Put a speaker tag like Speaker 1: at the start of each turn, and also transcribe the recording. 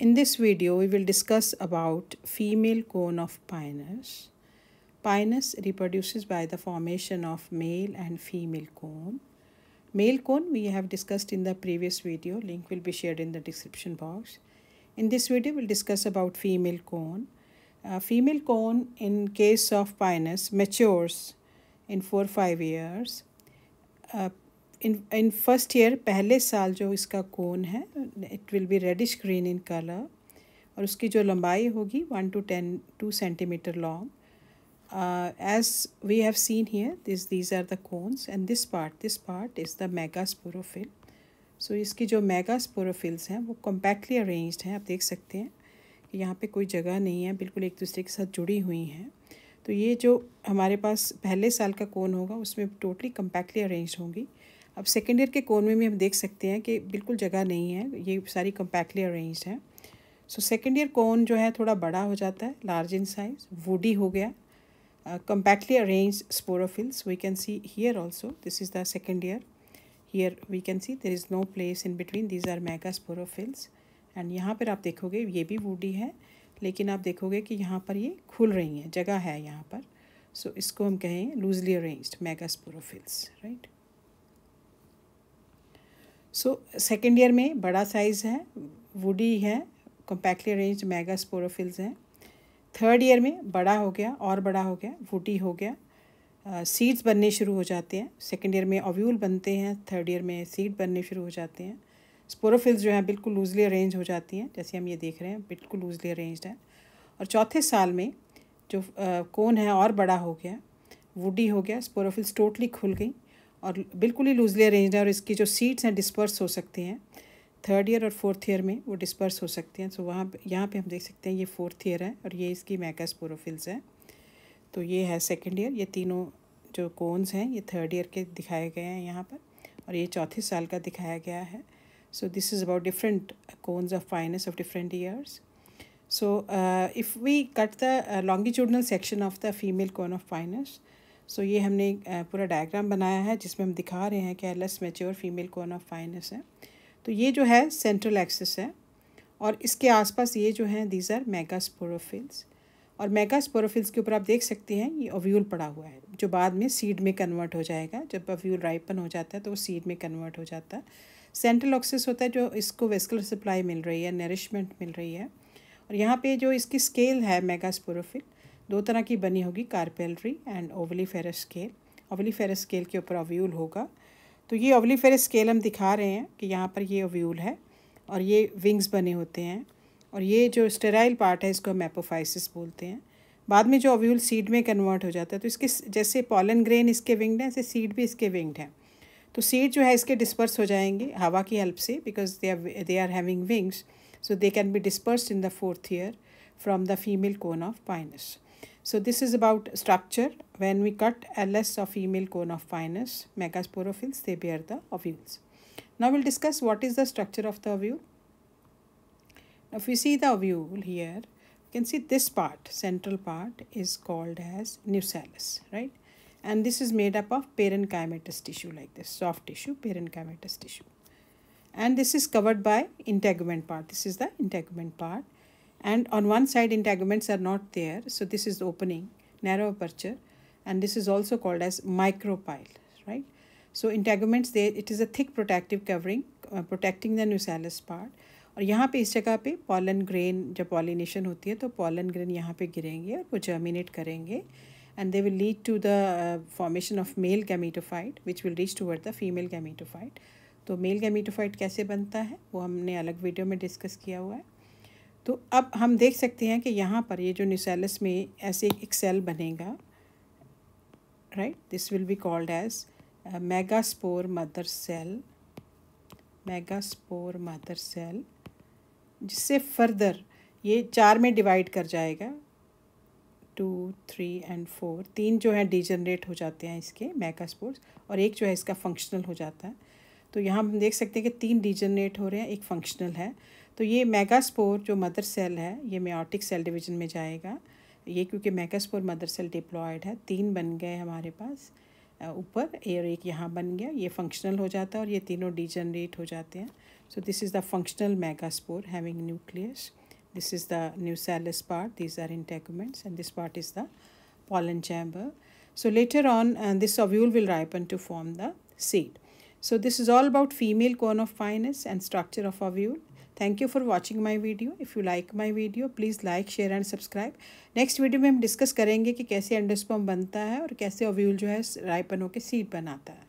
Speaker 1: In this video, we will discuss about female cone of Pinus. Pinus reproduces by the formation of male and female cone. Male cone we have discussed in the previous video. Link will be shared in the description box. In this video, we'll discuss about female cone. Uh, female cone in case of Pinus matures in 4-5 years. Uh, in in first year पहले साल जो इसका cone है it will be reddish green in colour और उसकी जो लंबाई होगी one to ten two centimetre long as we have seen here this these are the cones and this part this part is the mega sporophyll so इसकी जो mega sporophylls हैं वो compactly arrange हैं आप देख सकते हैं कि यहाँ पर कोई जगह नहीं है बिल्कुल एक दूसरे के साथ जुड़ी हुई हैं तो ये जो हमारे पास पहले साल का कोन होगा उसमें टोटली कम्पैक्टली अरेंज होंगी अब सेकेंड ईयर के कोन में भी हम देख सकते हैं कि बिल्कुल जगह नहीं है ये सारी कम्पैक्टली अरेंज हैं सो सेकेंड ईयर कोन जो है थोड़ा बड़ा हो जाता है लार्ज इन साइज वुडी हो गया compactly arrange sporophylls we can see here also this is the second year here we can see there is no place in between these are mega sporophylls and यहाँ पर आप देखोगे ये भी woody है लेकिन आप देखोगे कि यहाँ पर ये खुल रही हैं जगह है यहाँ पर सो so, इसको हम कहें loosely arrange mega sporophylls right right? So second year में बड़ा साइज़ है वुडी है कॉम्पैक्टली अरेंज मेगा स्पोरोफिल्स हैं थर्ड ईयर में बड़ा हो गया और बड़ा हो गया वुडी हो गया सीड्स uh, बनने शुरू हो जाते हैं सेकेंड ईयर में ओव्यूल बनते हैं थर्ड ईयर में सीड बनने शुरू हो जाते हैं स्पोरोफिल्स जो हैं बिल्कुल लूजली अरेंज हो जाती हैं जैसे हम ये देख रहे हैं बिल्कुल लूजली अरेंज है और चौथे साल में जो uh, कोन है और बड़ा हो गया वुडी हो गया स्पोरोफिल्स टोटली खुल गई और बिल्कुल ही लूजली अरेंज है और इसकी जो सीट्स हैं डिस्पर्स हो सकती हैं थर्ड ईयर और फोर्थ ईयर में वो डिस्पर्स हो सकती हैं सो वहाँ यहाँ पे हम देख सकते हैं ये फोर्थ ईयर है और ये इसकी पोरोफिल्स है तो ये है सेकेंड ईयर ये तीनों जो कोन्स हैं ये थर्ड ईयर के दिखाए गए हैं यहाँ पर और ये चौथे साल का दिखाया गया है so this is about different cones of Pinus of different years so if we cut the longitudinal section of the female cone of cone so ये हमने पूरा डायग्राम बनाया है जिसमें हम दिखा रहे हैं कि less mature female cone of Pinus है तो ये जो है सेंट्रल एक्सिस है और इसके आसपास ये जो हैं दीज आर स्पोरोफिल्स और मेगा स्पोरोफिल्स के ऊपर आप देख सकते हैं ये ओव्यूल पड़ा हुआ है जो बाद में सीड में कन्वर्ट हो जाएगा जब ओव्यूल राइपन हो जाता है तो वो सीड में कन्वर्ट हो जाता है सेंट्रल ऑक्सिस होता है जो इसको वेस्कुलर सप्लाई मिल रही है नरिशमेंट मिल रही है और यहाँ पे जो इसकी स्केल है मेगा स्पोरोफिल्स दो तरह की बनी होगी carpellary and ovuliferous scale ovuliferous scale के ऊपर अव्यूल होगा तो ये ओवली फेरस स्केल हम दिखा रहे हैं कि यहाँ पर ये अव्यूल है और ये विंग्स बने होते हैं और ये जो स्टेराइल पार्ट है इसको हम एपोफाइसिस बोलते हैं बाद में जो अव्यूल सीड में कन्वर्ट हो जाता है तो इसके जैसे पॉलन ग्रेन इसके विंग्ड हैं ऐसे सीड भी इसके विंग्ड हैं तो सीड जो है इसके डिस्पर्स हो जाएंगे हवा की हेल्प से because they are they are having wings so they can be disperse in the fourth year from the female cone of Pinus So this is about structure. When we cut LS of female cone of pinus, megasporophylls, they bear the ovules. Now we'll discuss what is the structure of the ovule. Now if we see the ovule here, you can see this part, central part is called as nucellus, right? And this is made up of parenchymatous tissue like this, soft tissue, parenchymatous tissue. And this is covered by integument part. This is the integument part and on one side integuments are not there so this is the opening narrow aperture and this is also called as micropyle right so integuments there it is a thick protective covering uh, protecting the nucellus part और यहाँ पे इस जगह पे pollen grain जब pollination होती है तो पॉलन ग्रेन यहाँ पे गिरेंगे और वो जर्मिनेट करेंगे and they will lead to the formation of male male which will reach reach the female female तो मेल गैमेटोफाइट कैसे बनता है वो हमने अलग वीडियो में डिस्कस किया हुआ है तो अब हम देख सकते हैं कि यहाँ पर ये जो निसेलस में ऐसे एक सेल बनेगा right this will be called as megaspore mother cell megaspore mother cell जिससे फर्दर ये चार में डिवाइड कर जाएगा टू थ्री एंड फोर तीन जो है डिजनरेट हो जाते हैं इसके मेगास्पोर्स और एक जो है इसका फंक्शनल हो जाता है तो यहाँ हम देख सकते हैं कि तीन डिजनरेट हो रहे हैं एक फंक्शनल है तो ये मेगास्पोर जो मदर सेल है ये मेटिक सेल डिवीजन में जाएगा ये क्योंकि मेगास्पोर मदर सेल डिप्लॉयड है तीन बन गए हमारे पास ऊपर और एक यहाँ बन गया ये फंक्शनल हो जाता है और ये तीनों डिजनरेट हो जाते हैं so this is the functional megaspore having nucleus this is the nucellus part this are in integuments and this part is the pollen chamber so later on this ovule will ripen to form the seed So this is all about female cone of fineness and structure of ovule. Thank you for watching my video if you like my video please like share and subscribe next video में हम discuss करेंगे कि कैसे endosperm बनता है और कैसे ovule जो है राइपन होकर सीड बनाता है